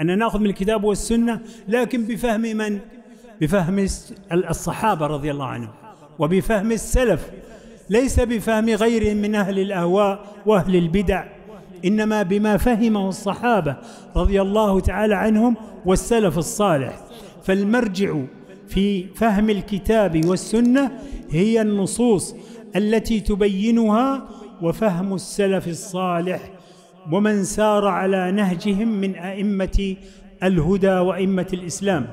أن نأخذ من الكتاب والسنة لكن بفهم من؟ بفهم الصحابة رضي الله عنهم وبفهم السلف ليس بفهم غيرهم من أهل الأهواء وأهل البدع إنما بما فهمه الصحابة رضي الله تعالى عنهم والسلف الصالح فالمرجع في فهم الكتاب والسنة هي النصوص التي تبينها وفهم السلف الصالح ومن سار على نهجهم من ائمه الهدى وائمه الاسلام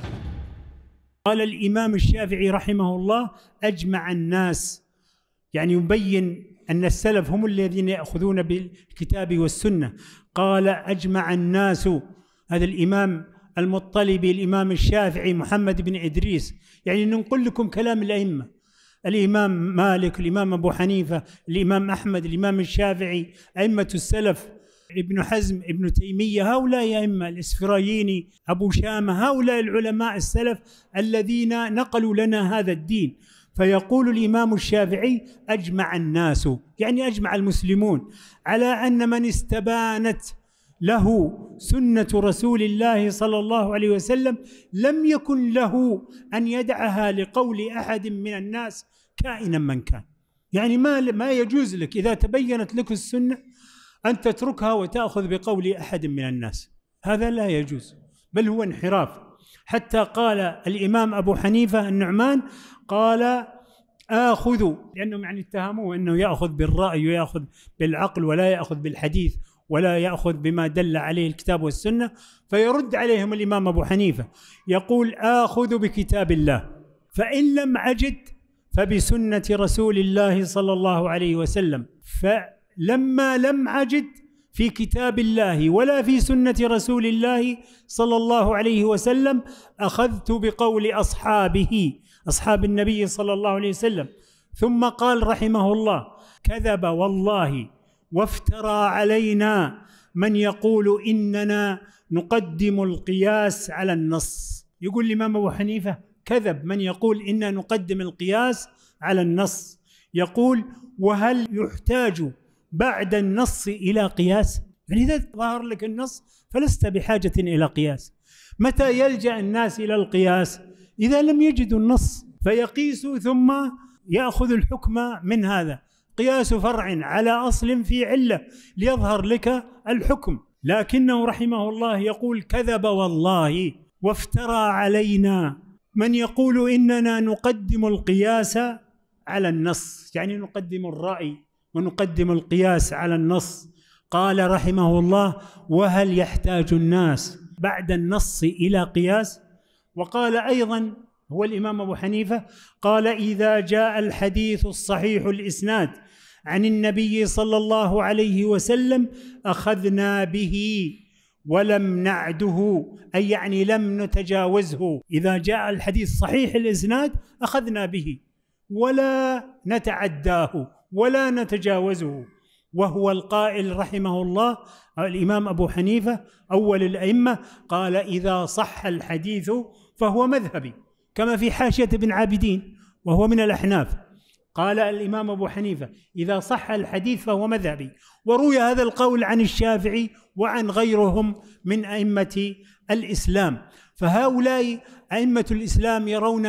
قال الامام الشافعي رحمه الله اجمع الناس يعني يبين ان السلف هم الذين ياخذون بالكتاب والسنه قال اجمع الناس هذا الامام المطلبي الامام الشافعي محمد بن ادريس يعني ننقل لكم كلام الائمه الامام مالك الامام ابو حنيفه الامام احمد الامام الشافعي ائمه السلف ابن حزم ابن تيمية هؤلاء يا إما الإسفراييني أبو شامة هؤلاء العلماء السلف الذين نقلوا لنا هذا الدين فيقول الإمام الشافعي أجمع الناس يعني أجمع المسلمون على أن من استبانت له سنة رسول الله صلى الله عليه وسلم لم يكن له أن يدعها لقول أحد من الناس كائنا من كان يعني ما ما يجوز لك إذا تبينت لك السنة أن تتركها وتأخذ بقول أحد من الناس هذا لا يجوز بل هو انحراف حتى قال الإمام أبو حنيفة النعمان قال آخذ لأنهم يعني اتهموه أنه يأخذ بالرأي ويأخذ بالعقل ولا يأخذ بالحديث ولا يأخذ بما دل عليه الكتاب والسنة فيرد عليهم الإمام أبو حنيفة يقول آخذ بكتاب الله فإن لم أجد فبسنة رسول الله صلى الله عليه وسلم ف لما لم اجد في كتاب الله ولا في سنه رسول الله صلى الله عليه وسلم اخذت بقول اصحابه اصحاب النبي صلى الله عليه وسلم ثم قال رحمه الله كذب والله وافترى علينا من يقول اننا نقدم القياس على النص يقول الامام ابو حنيفه كذب من يقول إنا نقدم القياس على النص يقول وهل يحتاج بعد النص الى قياس يعني اذا ظهر لك النص فلست بحاجه الى قياس متى يلجا الناس الى القياس اذا لم يجدوا النص فيقيسوا ثم ياخذ الحكم من هذا قياس فرع على اصل في عله ليظهر لك الحكم لكنه رحمه الله يقول كذب والله وافترى علينا من يقول اننا نقدم القياس على النص يعني نقدم الراي ونقدم القياس على النص قال رحمه الله وهل يحتاج الناس بعد النص الى قياس وقال ايضا هو الامام ابو حنيفه قال اذا جاء الحديث الصحيح الاسناد عن النبي صلى الله عليه وسلم اخذنا به ولم نعده اي يعني لم نتجاوزه اذا جاء الحديث صحيح الاسناد اخذنا به ولا نتعداه ولا نتجاوزه وهو القائل رحمه الله الامام ابو حنيفه اول الائمه قال اذا صح الحديث فهو مذهبي كما في حاشيه ابن عابدين وهو من الاحناف قال الامام ابو حنيفه اذا صح الحديث فهو مذهبي وروي هذا القول عن الشافعي وعن غيرهم من ائمه الاسلام فهؤلاء ائمه الاسلام يرون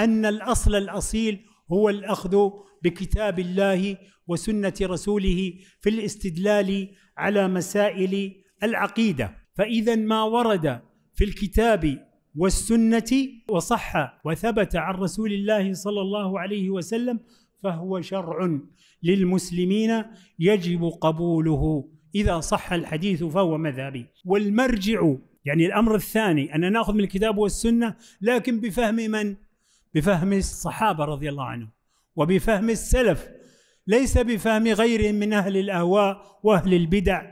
ان الاصل الاصيل هو الاخذ بكتاب الله وسنه رسوله في الاستدلال على مسائل العقيده فاذا ما ورد في الكتاب والسنه وصح وثبت عن رسول الله صلى الله عليه وسلم فهو شرع للمسلمين يجب قبوله اذا صح الحديث فهو مذهبي والمرجع يعني الامر الثاني ان ناخذ من الكتاب والسنه لكن بفهم من بفهم الصحابه رضي الله عنهم وبفهم السلف ليس بفهم غيرهم من اهل الاهواء واهل البدع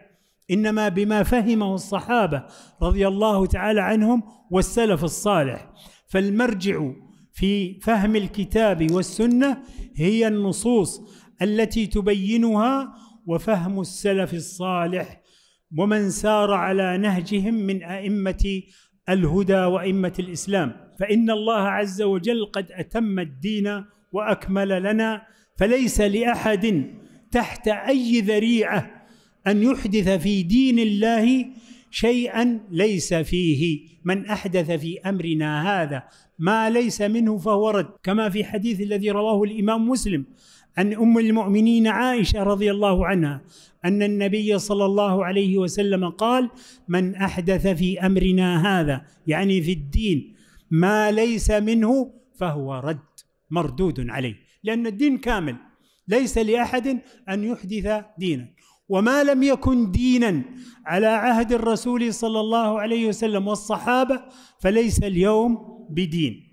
انما بما فهمه الصحابه رضي الله تعالى عنهم والسلف الصالح فالمرجع في فهم الكتاب والسنه هي النصوص التي تبينها وفهم السلف الصالح ومن سار على نهجهم من ائمه الهدى وائمه الاسلام فان الله عز وجل قد اتم الدين واكمل لنا فليس لاحد تحت اي ذريعه ان يحدث في دين الله شيئا ليس فيه من احدث في امرنا هذا ما ليس منه فهو رد كما في حديث الذي رواه الامام مسلم عن ام المؤمنين عائشه رضي الله عنها ان النبي صلى الله عليه وسلم قال من احدث في امرنا هذا يعني في الدين ما ليس منه فهو رد مردود عليه لان الدين كامل ليس لاحد ان يحدث دينا وما لم يكن دينا على عهد الرسول صلى الله عليه وسلم والصحابه فليس اليوم بدين